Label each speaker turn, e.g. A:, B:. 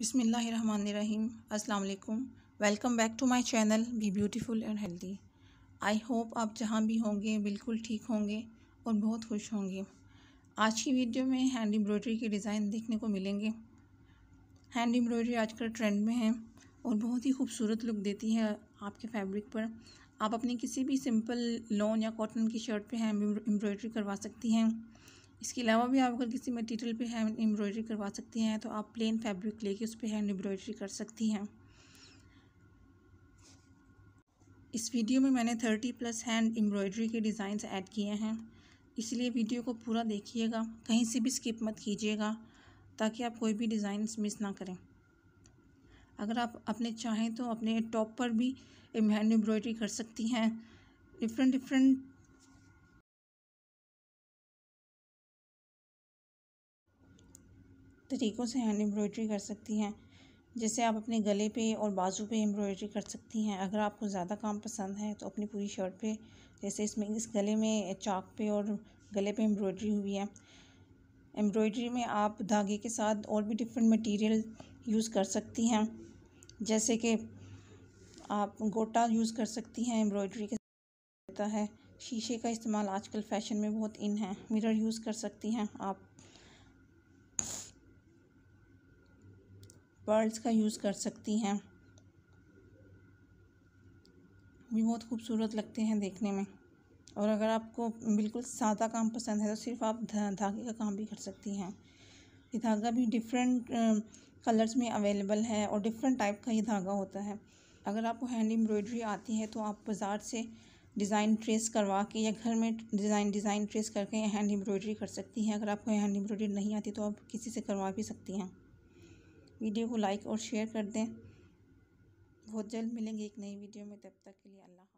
A: बिसमीम् अल्लाम welcome back to my channel be beautiful and healthy I hope आप जहाँ भी होंगे बिल्कुल ठीक होंगे और बहुत खुश होंगे आज की वीडियो में हैंड एम्ब्रॉयडरी के डिज़ाइन देखने को मिलेंगे हैंड एम्ब्रॉयडरी आजकल ट्रेंड में है और बहुत ही खूबसूरत लुक देती है आपके फैब्रिक पर आप अपनी किसी भी सिंपल लॉन या कॉटन की शर्ट पर हैंड एम्ब्रॉयडरी करवा सकती हैं इसके अलावा भी आप अगर किसी मटेरियल पे हैंड एम्ब्रॉयडरी करवा सकती हैं तो आप प्लेन फैब्रिक लेके उस पर हैंड एम्ब्रॉयडरी कर सकती हैं इस वीडियो में मैंने थर्टी प्लस हैंड एम्ब्रॉयडरी के डिज़ाइंस ऐड किए हैं इसलिए वीडियो को पूरा देखिएगा कहीं से भी स्किप मत कीजिएगा ताकि आप कोई भी डिज़ाइन मिस ना करें अगर आप अपने चाहें तो अपने टॉप पर भी हैंड एम्ब्रॉयडरी कर सकती हैं डिफरेंट डिफरेंट तरीक़ों से हैंड एम्ब्रॉयड्री कर सकती हैं जैसे आप अपने गले पे और बाजू पे एम्ब्रॉयड्री कर सकती हैं अगर आपको ज़्यादा काम पसंद है तो अपनी पूरी शर्ट पे जैसे इसमें इस गले में चाक पे और गले पे एम्ब्रॉयड्री हुई है एम्ब्रॉयड्री में आप धागे के साथ और भी डिफरेंट मटेरियल यूज़ कर सकती हैं जैसे कि आप गोटा यूज़ कर सकती हैं एम्ब्रॉयड्री के होता है शीशे का इस्तेमाल आजकल फ़ैशन में बहुत इन है मिरर यूज़ कर सकती हैं आप पर्ल्स का यूज़ कर सकती हैं भी बहुत खूबसूरत लगते हैं देखने में और अगर आपको बिल्कुल सादा काम पसंद है तो सिर्फ आप धागे का काम भी कर सकती हैं ये धागा भी डिफरेंट कलर्स में अवेलेबल है और डिफरेंट टाइप का ये धागा होता है अगर आपको हैंड एम्ब्रॉयडरी आती है तो आप बाज़ार से डिज़ाइन ट्रेस करवा के या घर में डिज़ाइन डिज़ाइन ट्रेस करके हैंड एम्ब्रॉयडरी कर सकती हैं अगर आपको हैंड एम्ब्रॉयडरी नहीं आती तो आप किसी से करवा भी सकती हैं वीडियो को लाइक और शेयर कर दें बहुत जल्द मिलेंगे एक नई वीडियो में तब तक के लिए अल्लाह